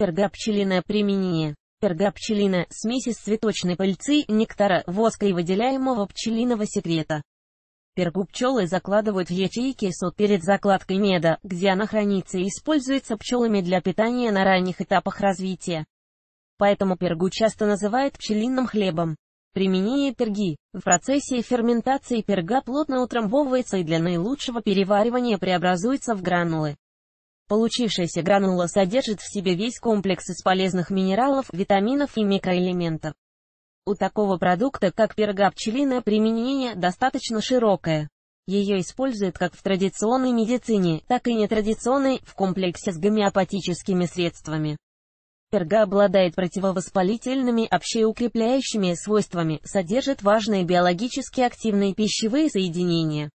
Пергапчелиное применение. Пергапчелина – смесь из цветочной пыльцы, нектара, воска и выделяемого пчелиного секрета. Пергу пчелы закладывают в ячейки сот перед закладкой меда, где она хранится и используется пчелами для питания на ранних этапах развития. Поэтому пергу часто называют пчелиным хлебом. Применение перги. В процессе ферментации перга плотно утрамбовывается и для наилучшего переваривания преобразуется в гранулы. Получившаяся гранула содержит в себе весь комплекс из полезных минералов, витаминов и микроэлементов. У такого продукта, как перга пчелиное, применение достаточно широкое. Ее используют как в традиционной медицине, так и нетрадиционной, в комплексе с гомеопатическими средствами. Перга обладает противовоспалительными, общеукрепляющими свойствами, содержит важные биологически активные пищевые соединения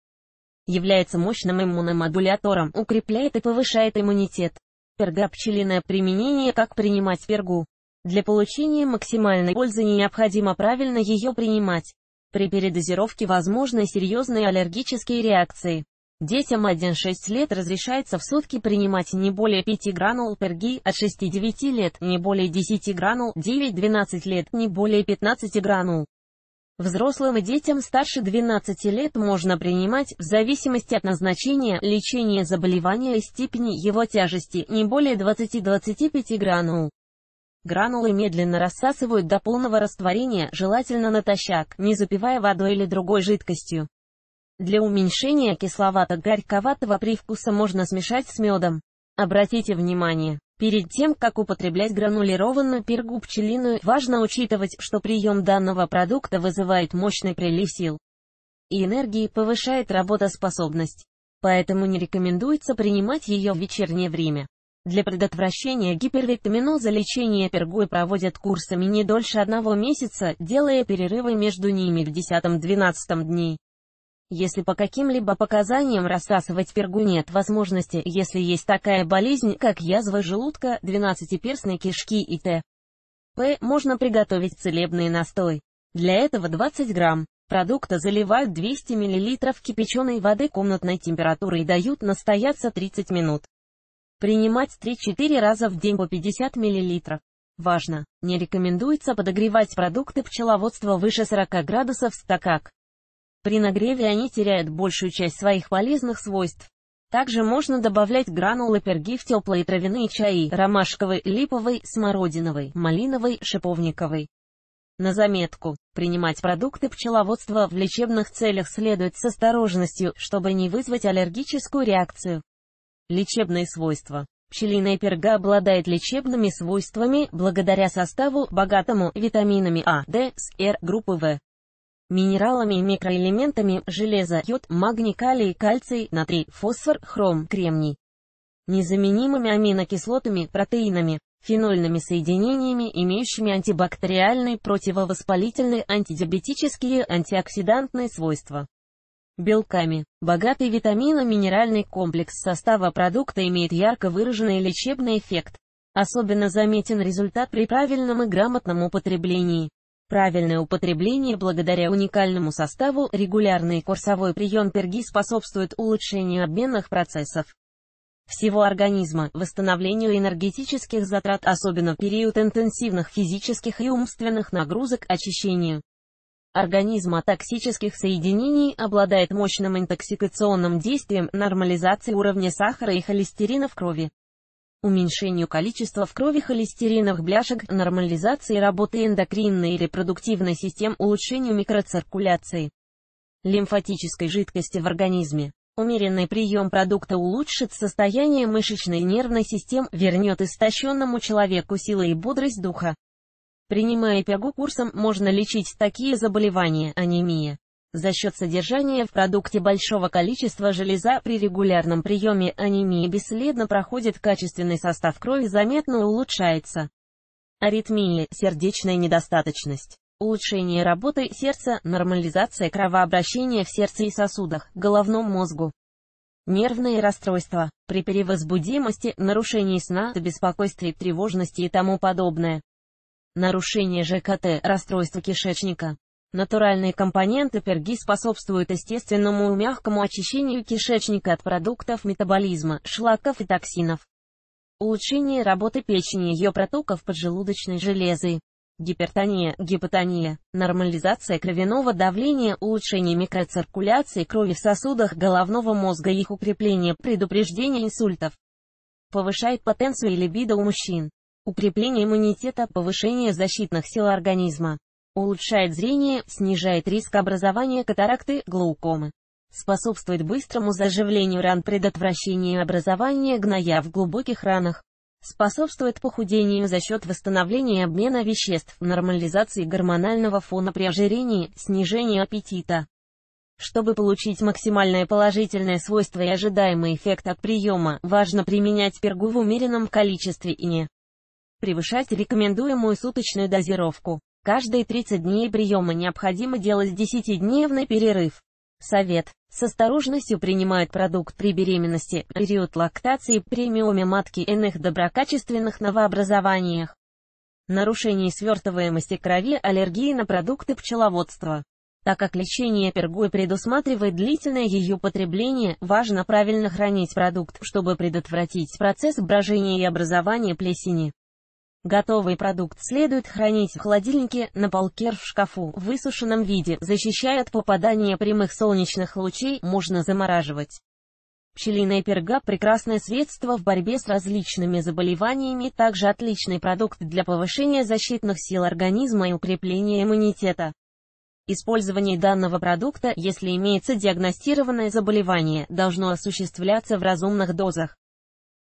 является мощным иммуномодулятором, укрепляет и повышает иммунитет. Перга применение Как принимать пергу? Для получения максимальной пользы необходимо правильно ее принимать. При передозировке возможны серьезные аллергические реакции. Детям 1-6 лет разрешается в сутки принимать не более 5 гранул перги, от а 6-9 лет не более 10 гранул, 9-12 лет не более 15 гранул. Взрослым и детям старше 12 лет можно принимать в зависимости от назначения лечения заболевания и степени его тяжести не более 20-25 гранул. Гранулы медленно рассасывают до полного растворения, желательно натощак, не запивая водой или другой жидкостью. Для уменьшения кисловато-горьковатого привкуса можно смешать с медом. Обратите внимание, Перед тем, как употреблять гранулированную пергу пчелиную, важно учитывать, что прием данного продукта вызывает мощный прилив сил и энергии, повышает работоспособность. Поэтому не рекомендуется принимать ее в вечернее время. Для предотвращения гипервитаминоза лечение пергой проводят курсами не дольше одного месяца, делая перерывы между ними в 10-12 дней. Если по каким-либо показаниям рассасывать пергу нет возможности, если есть такая болезнь, как язва желудка, двенадцатиперстной кишки и т.п., Можно приготовить целебный настой. Для этого 20 грамм продукта заливают 200 мл кипяченой воды комнатной температуры и дают настояться 30 минут. Принимать 3-4 раза в день по 50 мл. Важно, не рекомендуется подогревать продукты пчеловодства выше 40 градусов, так как при нагреве они теряют большую часть своих полезных свойств. Также можно добавлять гранулы перги в теплые травяные чаи, ромашковый, липовый, смородиновый, малиновый, шиповниковый. На заметку, принимать продукты пчеловодства в лечебных целях следует с осторожностью, чтобы не вызвать аллергическую реакцию. Лечебные свойства. Пчелиная перга обладает лечебными свойствами благодаря составу, богатому витаминами А, Д, С, Р, группы В минералами и микроэлементами железо, йод, магний, калий, кальций, натрий, фосфор, хром, кремний, незаменимыми аминокислотами, протеинами, фенольными соединениями, имеющими антибактериальные, противовоспалительные, антидиабетические, антиоксидантные свойства. Белками. Богатый витамино-минеральный комплекс состава продукта имеет ярко выраженный лечебный эффект. Особенно заметен результат при правильном и грамотном употреблении. Правильное употребление благодаря уникальному составу, регулярный курсовой прием перги способствует улучшению обменных процессов всего организма, восстановлению энергетических затрат, особенно в период интенсивных физических и умственных нагрузок, очищению организма токсических соединений обладает мощным интоксикационным действием нормализации уровня сахара и холестерина в крови уменьшению количества в крови холестериновых бляшек, нормализации работы эндокринной и репродуктивной систем, улучшению микроциркуляции лимфатической жидкости в организме. Умеренный прием продукта улучшит состояние мышечной и нервной систем, вернет истощенному человеку силы и бодрость духа. Принимая пягу курсом, можно лечить такие заболевания, анемия, за счет содержания в продукте большого количества железа при регулярном приеме анемии бесследно проходит качественный состав крови заметно улучшается. Аритмия, сердечная недостаточность. Улучшение работы сердца, нормализация кровообращения в сердце и сосудах, головном мозгу. Нервные расстройства. При перевозбудимости, нарушении сна, беспокойстве, тревожности и тому подобное. Нарушение ЖКТ, расстройство кишечника. Натуральные компоненты перги способствуют естественному мягкому очищению кишечника от продуктов метаболизма, шлаков и токсинов. Улучшение работы печени и ее протоков поджелудочной железы. Гипертония, гипотония, нормализация кровяного давления, улучшение микроциркуляции крови в сосудах головного мозга и их укрепление, предупреждение инсультов. Повышает потенцию и либидо у мужчин. Укрепление иммунитета, повышение защитных сил организма улучшает зрение, снижает риск образования катаракты, глаукомы, способствует быстрому заживлению ран, предотвращению образования гноя в глубоких ранах, способствует похудению за счет восстановления обмена веществ, нормализации гормонального фона при ожирении, снижению аппетита. Чтобы получить максимальное положительное свойство и ожидаемый эффект от приема, важно применять пергу в умеренном количестве и не превышать рекомендуемую суточную дозировку. Каждые 30 дней приема необходимо делать 10-дневный перерыв. Совет. С осторожностью принимают продукт при беременности, период лактации, премиуме матки и иных доброкачественных новообразованиях. Нарушение свертываемости крови, аллергии на продукты пчеловодства. Так как лечение пергой предусматривает длительное ее потребление, важно правильно хранить продукт, чтобы предотвратить процесс брожения и образования плесени. Готовый продукт следует хранить в холодильнике, на полке, в шкафу, в высушенном виде, защищая от попадания прямых солнечных лучей, можно замораживать. Пчелиная перга – прекрасное средство в борьбе с различными заболеваниями, также отличный продукт для повышения защитных сил организма и укрепления иммунитета. Использование данного продукта, если имеется диагностированное заболевание, должно осуществляться в разумных дозах.